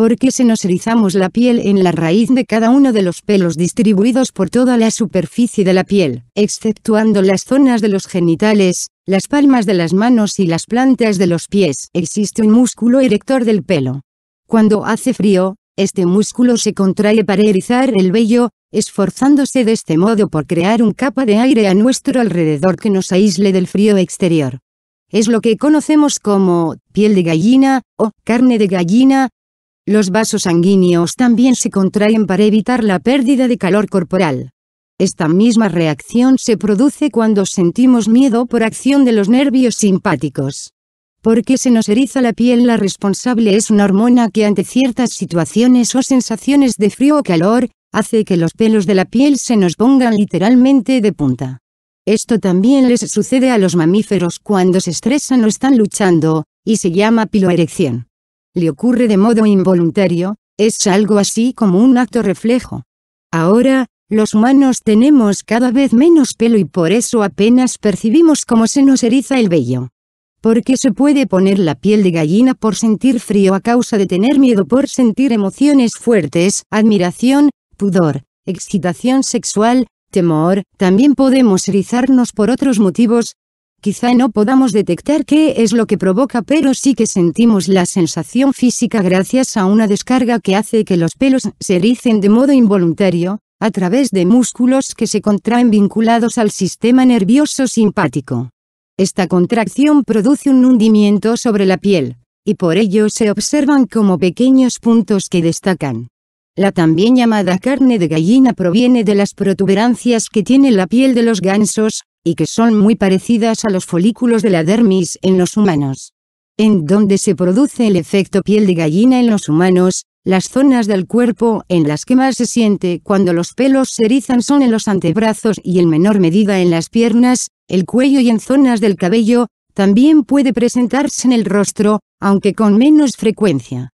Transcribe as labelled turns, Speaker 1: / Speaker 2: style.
Speaker 1: porque se nos erizamos la piel en la raíz de cada uno de los pelos distribuidos por toda la superficie de la piel, exceptuando las zonas de los genitales, las palmas de las manos y las plantas de los pies. Existe un músculo erector del pelo. Cuando hace frío, este músculo se contrae para erizar el vello, esforzándose de este modo por crear un capa de aire a nuestro alrededor que nos aísle del frío exterior. Es lo que conocemos como piel de gallina o carne de gallina, los vasos sanguíneos también se contraen para evitar la pérdida de calor corporal. Esta misma reacción se produce cuando sentimos miedo por acción de los nervios simpáticos. Porque se nos eriza la piel la responsable es una hormona que ante ciertas situaciones o sensaciones de frío o calor, hace que los pelos de la piel se nos pongan literalmente de punta. Esto también les sucede a los mamíferos cuando se estresan o están luchando, y se llama piloerección le ocurre de modo involuntario, es algo así como un acto reflejo. Ahora, los humanos tenemos cada vez menos pelo y por eso apenas percibimos cómo se nos eriza el vello. Porque se puede poner la piel de gallina por sentir frío a causa de tener miedo por sentir emociones fuertes, admiración, pudor, excitación sexual, temor, también podemos erizarnos por otros motivos, Quizá no podamos detectar qué es lo que provoca pero sí que sentimos la sensación física gracias a una descarga que hace que los pelos se ericen de modo involuntario, a través de músculos que se contraen vinculados al sistema nervioso simpático. Esta contracción produce un hundimiento sobre la piel, y por ello se observan como pequeños puntos que destacan. La también llamada carne de gallina proviene de las protuberancias que tiene la piel de los gansos, y que son muy parecidas a los folículos de la dermis en los humanos. En donde se produce el efecto piel de gallina en los humanos, las zonas del cuerpo en las que más se siente cuando los pelos se erizan son en los antebrazos y en menor medida en las piernas, el cuello y en zonas del cabello, también puede presentarse en el rostro, aunque con menos frecuencia.